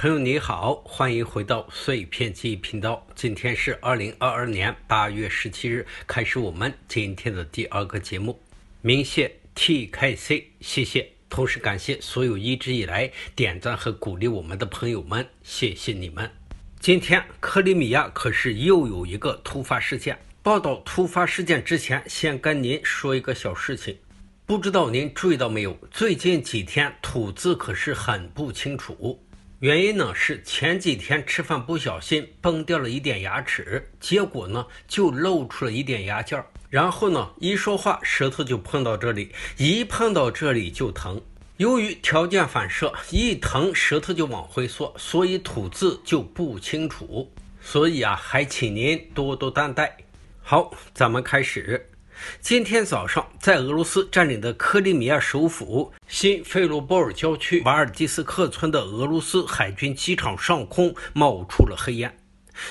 朋友你好，欢迎回到碎片记忆频道。今天是二零二二年八月十七日，开始我们今天的第二个节目。鸣谢 TKC，谢谢。同时感谢所有一直以来点赞和鼓励我们的朋友们，谢谢你们。今天克里米亚可是又有一个突发事件。报道突发事件之前，先跟您说一个小事情。不知道您注意到没有，最近几天吐字可是很不清楚。原因呢是前几天吃饭不小心崩掉了一点牙齿，结果呢就露出了一点牙尖儿，然后呢一说话舌头就碰到这里，一碰到这里就疼。由于条件反射，一疼舌头就往回缩，所以吐字就不清楚。所以啊，还请您多多担待。好，咱们开始。今天早上，在俄罗斯占领的克里米亚首府新费罗波尔郊区瓦尔蒂斯克村的俄罗斯海军机场上空冒出了黑烟。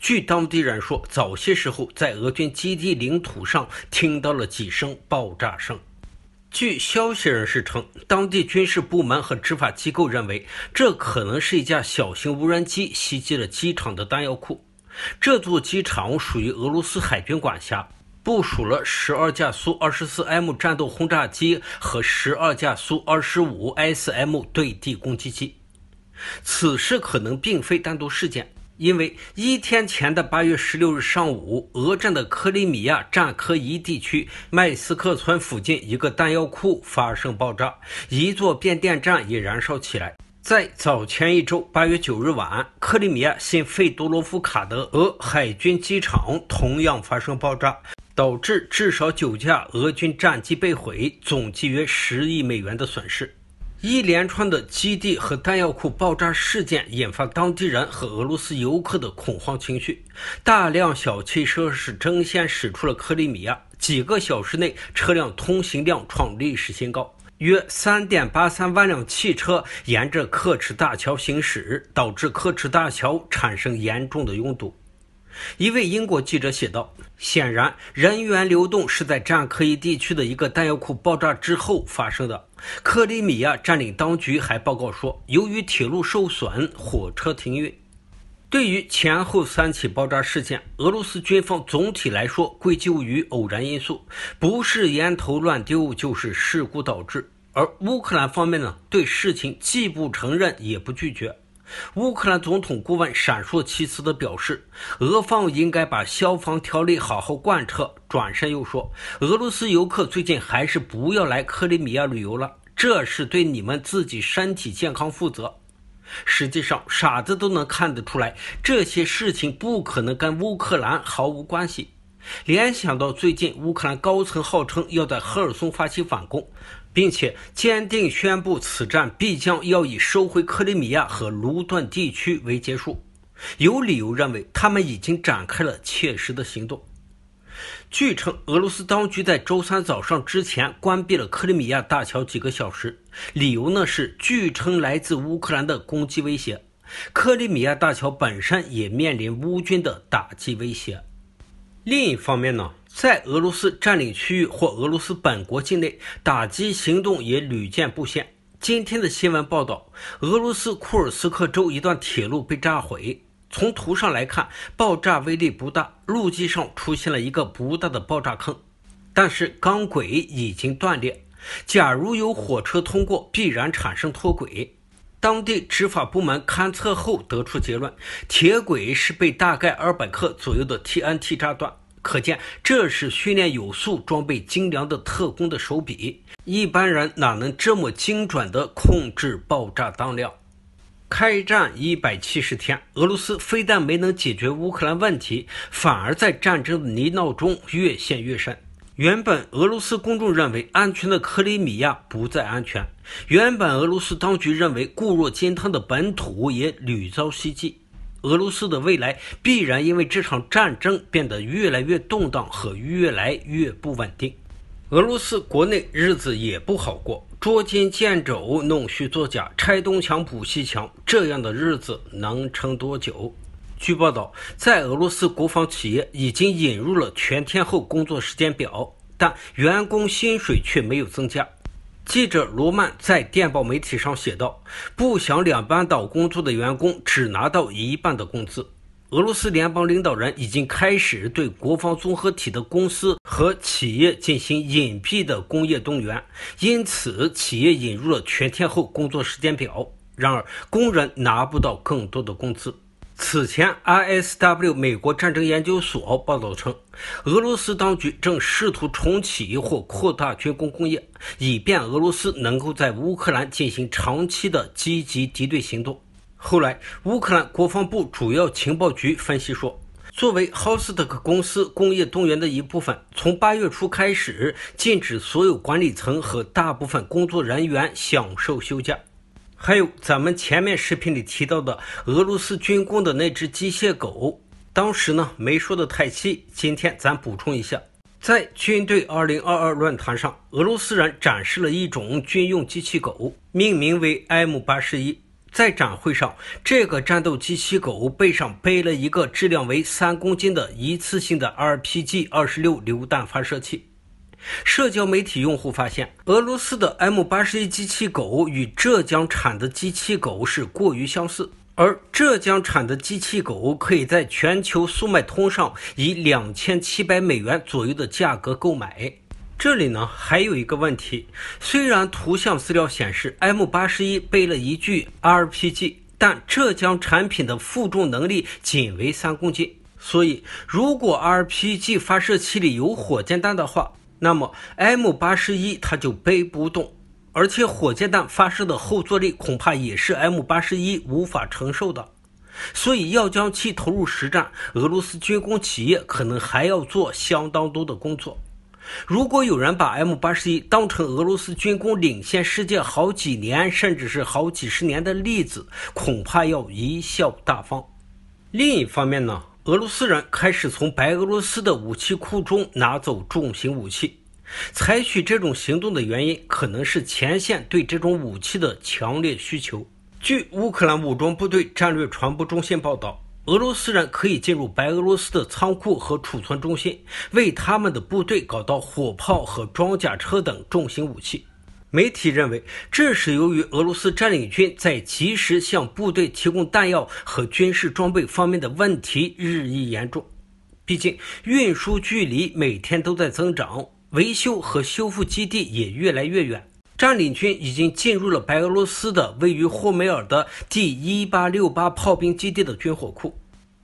据当地人说，早些时候在俄军基地领土上听到了几声爆炸声。据消息人士称，当地军事部门和执法机构认为，这可能是一架小型无人机袭击了机场的弹药库。这座机场属于俄罗斯海军管辖。部署了十二架苏二十四 M 战斗轰炸机和十二架苏二十五 SM 对地攻击机。此事可能并非单独事件，因为一天前的八月十六日上午，俄占的克里米亚占科伊地区麦斯克村附近一个弹药库发生爆炸，一座变电站也燃烧起来。在早前一周，八月九日晚，克里米亚新费多罗夫卡的俄海军机场同样发生爆炸。导致至少九架俄军战机被毁，总计约十亿美元的损失。一连串的基地和弹药库爆炸事件引发当地人和俄罗斯游客的恐慌情绪，大量小汽车是争先驶出了克里米亚。几个小时内，车辆通行量创历史新高，约三点八三万辆汽车沿着克赤大桥行驶，导致克赤大桥产生严重的拥堵。一位英国记者写道：“显然，人员流动是在战科伊地区的一个弹药库爆炸之后发生的。”克里米亚占领当局还报告说，由于铁路受损，火车停运。对于前后三起爆炸事件，俄罗斯军方总体来说归咎于偶然因素，不是烟头乱丢，就是事故导致。而乌克兰方面呢，对事情既不承认，也不拒绝。乌克兰总统顾问闪烁其词地表示，俄方应该把消防条例好好贯彻。转身又说，俄罗斯游客最近还是不要来克里米亚旅游了，这是对你们自己身体健康负责。实际上，傻子都能看得出来，这些事情不可能跟乌克兰毫无关系。联想到最近乌克兰高层号称要在赫尔松发起反攻，并且坚定宣布此战必将要以收回克里米亚和卢顿地区为结束，有理由认为他们已经展开了切实的行动。据称，俄罗斯当局在周三早上之前关闭了克里米亚大桥几个小时，理由呢是据称来自乌克兰的攻击威胁。克里米亚大桥本身也面临乌军的打击威胁。另一方面呢，在俄罗斯占领区域或俄罗斯本国境内，打击行动也屡见不鲜。今天的新闻报道，俄罗斯库尔斯克州一段铁路被炸毁。从图上来看，爆炸威力不大，路基上出现了一个不大的爆炸坑，但是钢轨已经断裂。假如有火车通过，必然产生脱轨。当地执法部门勘测后得出结论，铁轨是被大概二百克左右的 TNT 炸断。可见，这是训练有素、装备精良的特工的手笔。一般人哪能这么精准地控制爆炸当量？开战一百七十天，俄罗斯非但没能解决乌克兰问题，反而在战争泥淖中越陷越深。原本俄罗斯公众认为安全的克里米亚不再安全，原本俄罗斯当局认为固若金汤的本土也屡遭袭击，俄罗斯的未来必然因为这场战争变得越来越动荡和越来越不稳定。俄罗斯国内日子也不好过，捉襟见肘、弄虚作假、拆东墙补西墙，这样的日子能撑多久？据报道，在俄罗斯国防企业已经引入了全天候工作时间表，但员工薪水却没有增加。记者罗曼在电报媒体上写道：“不想两班倒工作的员工只拿到一半的工资。”俄罗斯联邦领导人已经开始对国防综合体的公司和企业进行隐蔽的工业动员，因此企业引入了全天候工作时间表，然而工人拿不到更多的工资。此前，R.S.W. 美国战争研究所报道称，俄罗斯当局正试图重启或扩大军工工业，以便俄罗斯能够在乌克兰进行长期的积极敌对行动。后来，乌克兰国防部主要情报局分析说，作为 h s t e k 公司工业动员的一部分，从八月初开始，禁止所有管理层和大部分工作人员享受休假。还有咱们前面视频里提到的俄罗斯军工的那只机械狗，当时呢没说的太细，今天咱补充一下，在军队2022论坛上，俄罗斯人展示了一种军用机器狗，命名为 M81。在展会上，这个战斗机器狗背上背了一个质量为三公斤的一次性的 RPG26 榴弹发射器。社交媒体用户发现，俄罗斯的 M 八十一机器狗与浙江产的机器狗是过于相似，而浙江产的机器狗可以在全球速卖通上以两千七百美元左右的价格购买。这里呢，还有一个问题，虽然图像资料显示 M 八十一背了一具 RPG，但浙江产品的负重能力仅为三公斤，所以如果 RPG 发射器里有火箭弹的话，那么，M 八十一它就背不动，而且火箭弹发射的后坐力恐怕也是 M 八十一无法承受的。所以，要将其投入实战，俄罗斯军工企业可能还要做相当多的工作。如果有人把 M 八十一当成俄罗斯军工领先世界好几年，甚至是好几十年的例子，恐怕要贻笑大方。另一方面呢？俄罗斯人开始从白俄罗斯的武器库中拿走重型武器。采取这种行动的原因可能是前线对这种武器的强烈需求。据乌克兰武装部队战略传播中心报道，俄罗斯人可以进入白俄罗斯的仓库和储存中心，为他们的部队搞到火炮和装甲车等重型武器。媒体认为，这是由于俄罗斯占领军在及时向部队提供弹药和军事装备方面的问题日益严重，毕竟运输距离每天都在增长，维修和修复基地也越来越远。占领军已经进入了白俄罗斯的位于霍梅尔的第一八六八炮兵基地的军火库，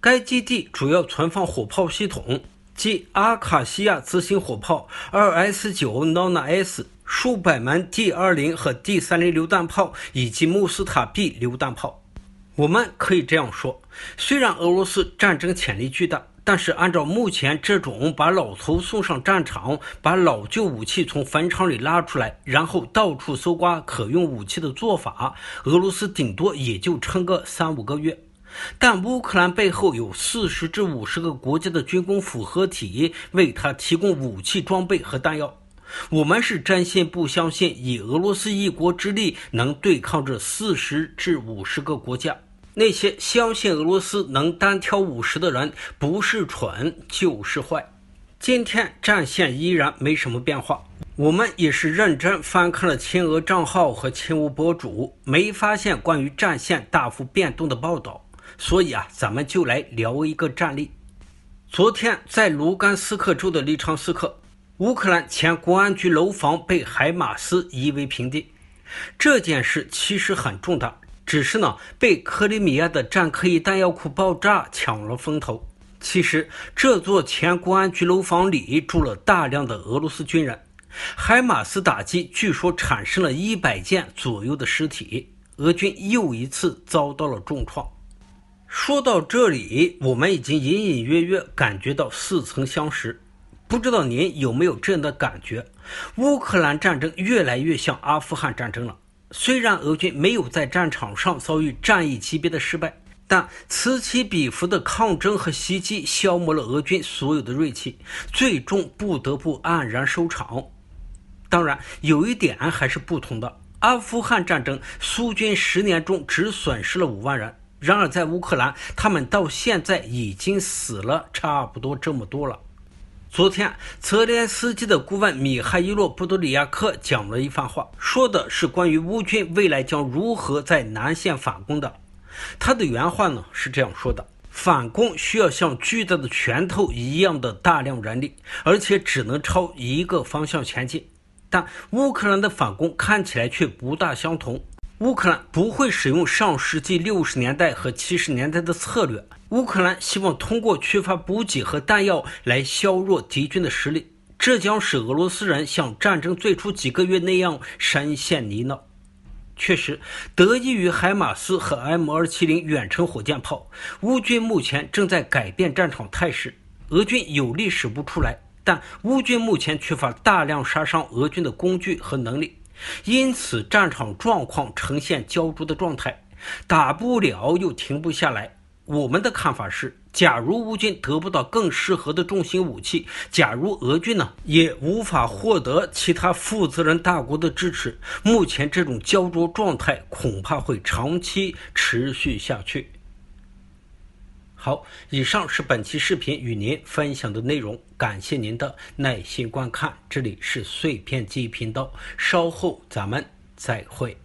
该基地主要存放火炮系统，即阿卡西亚自行火炮二 S 九 NonaS。数百门 D-20 和 D-30 榴弹炮以及穆斯塔比榴弹炮。我们可以这样说：虽然俄罗斯战争潜力巨大，但是按照目前这种把老头送上战场、把老旧武器从坟场里拉出来，然后到处搜刮可用武器的做法，俄罗斯顶多也就撑个三五个月。但乌克兰背后有四十至五十个国家的军工复合体为他提供武器装备和弹药。我们是真线不相信以俄罗斯一国之力能对抗这四十至五十个国家。那些相信俄罗斯能单挑五十的人，不是蠢就是坏。今天战线依然没什么变化，我们也是认真翻看了亲俄账号和亲乌博主，没发现关于战线大幅变动的报道。所以啊，咱们就来聊一个战例。昨天在卢甘斯克州的利昌斯克。乌克兰前国安局楼房被海马斯夷为平地，这件事其实很重大，只是呢被克里米亚的战科以弹药库爆炸抢了风头。其实这座前国安局楼房里住了大量的俄罗斯军人，海马斯打击据说产生了一百件左右的尸体，俄军又一次遭到了重创。说到这里，我们已经隐隐约约感觉到似曾相识。不知道您有没有这样的感觉，乌克兰战争越来越像阿富汗战争了。虽然俄军没有在战场上遭遇战役级别的失败，但此起彼伏的抗争和袭击消磨了俄军所有的锐气，最终不得不黯然收场。当然，有一点还是不同的。阿富汗战争，苏军十年中只损失了五万人，然而在乌克兰，他们到现在已经死了差不多这么多了。昨天，泽连斯基的顾问米哈伊洛·布多利亚克讲了一番话，说的是关于乌军未来将如何在南线反攻的。他的原话呢是这样说的：“反攻需要像巨大的拳头一样的大量人力，而且只能朝一个方向前进。但乌克兰的反攻看起来却不大相同。乌克兰不会使用上世纪六十年代和七十年代的策略。”乌克兰希望通过缺乏补给和弹药来削弱敌军的实力，这将使俄罗斯人像战争最初几个月那样深陷泥淖。确实，得益于海马斯和 M270 远程火箭炮，乌军目前正在改变战场态势。俄军有力使不出来，但乌军目前缺乏大量杀伤俄军的工具和能力，因此战场状况呈现胶着的状态，打不了又停不下来。我们的看法是，假如乌军得不到更适合的重型武器，假如俄军呢也无法获得其他负责任大国的支持，目前这种焦灼状态恐怕会长期持续下去。好，以上是本期视频与您分享的内容，感谢您的耐心观看。这里是碎片记忆频道，稍后咱们再会。